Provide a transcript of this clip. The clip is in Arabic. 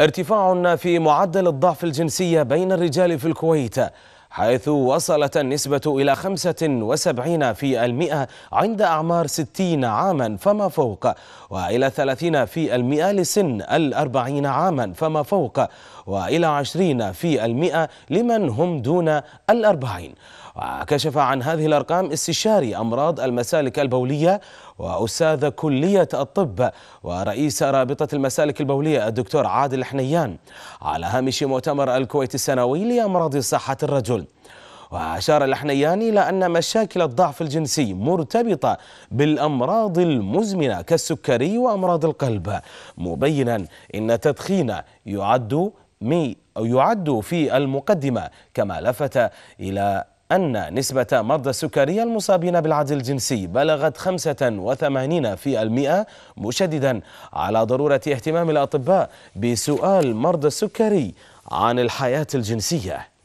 ارتفاع في معدل الضعف الجنسية بين الرجال في الكويت حيث وصلت النسبة إلى 75 في المئة عند أعمار 60 عاما فما فوق وإلى 30 في المئة لسن الأربعين عاما فما فوق وإلى 20 في المئة لمن هم دون الأربعين وكشف عن هذه الأرقام استشاري أمراض المسالك البولية وأستاذ كلية الطب ورئيس رابطة المسالك البولية الدكتور عادل حنيان على هامش مؤتمر الكويت السنوي لأمراض صحة الرجل وأشار الأحنياني إلى أن مشاكل الضعف الجنسي مرتبطة بالأمراض المزمنة كالسكري وأمراض القلب مبينا إن التدخين يعد مي أو يعد في المقدمة كما لفت إلى أن نسبة مرضى السكري المصابين بالعدل الجنسي بلغت 85 في المئة مشددا على ضرورة اهتمام الأطباء بسؤال مرضى السكري عن الحياة الجنسية